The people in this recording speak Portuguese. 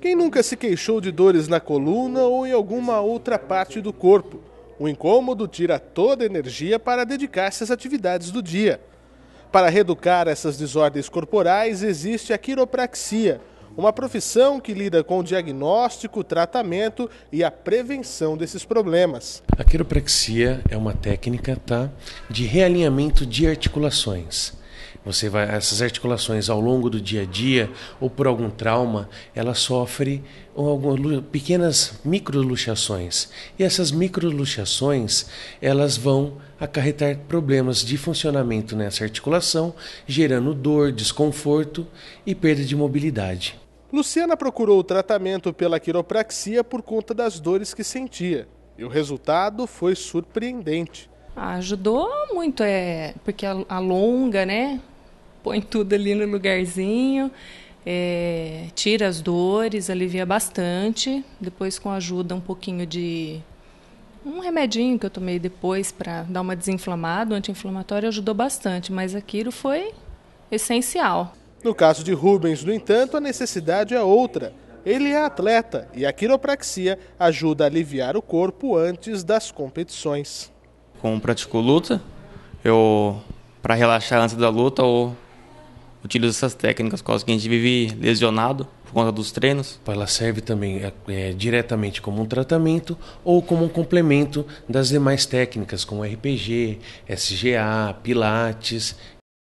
Quem nunca se queixou de dores na coluna ou em alguma outra parte do corpo? O incômodo tira toda a energia para dedicar-se às atividades do dia. Para reeducar essas desordens corporais, existe a quiropraxia, uma profissão que lida com o diagnóstico, tratamento e a prevenção desses problemas. A quiropraxia é uma técnica tá, de realinhamento de articulações. Você vai, essas articulações ao longo do dia a dia ou por algum trauma, ela sofre algumas pequenas microluxações. E essas microluxações, elas vão acarretar problemas de funcionamento nessa articulação, gerando dor, desconforto e perda de mobilidade. Luciana procurou o tratamento pela quiropraxia por conta das dores que sentia. E o resultado foi surpreendente. Ah, ajudou muito, é porque alonga, né? Põe tudo ali no lugarzinho, é, tira as dores, alivia bastante. Depois, com ajuda um pouquinho de um remedinho que eu tomei depois para dar uma desinflamada, um anti-inflamatório, ajudou bastante. Mas aquilo foi essencial. No caso de Rubens, no entanto, a necessidade é outra. Ele é atleta e a quiropraxia ajuda a aliviar o corpo antes das competições. Como praticou luta, eu para relaxar antes da luta ou utilizo essas técnicas, quase que a gente vive lesionado por conta dos treinos. Ela serve também é, é, diretamente como um tratamento ou como um complemento das demais técnicas, como RPG, SGA, Pilates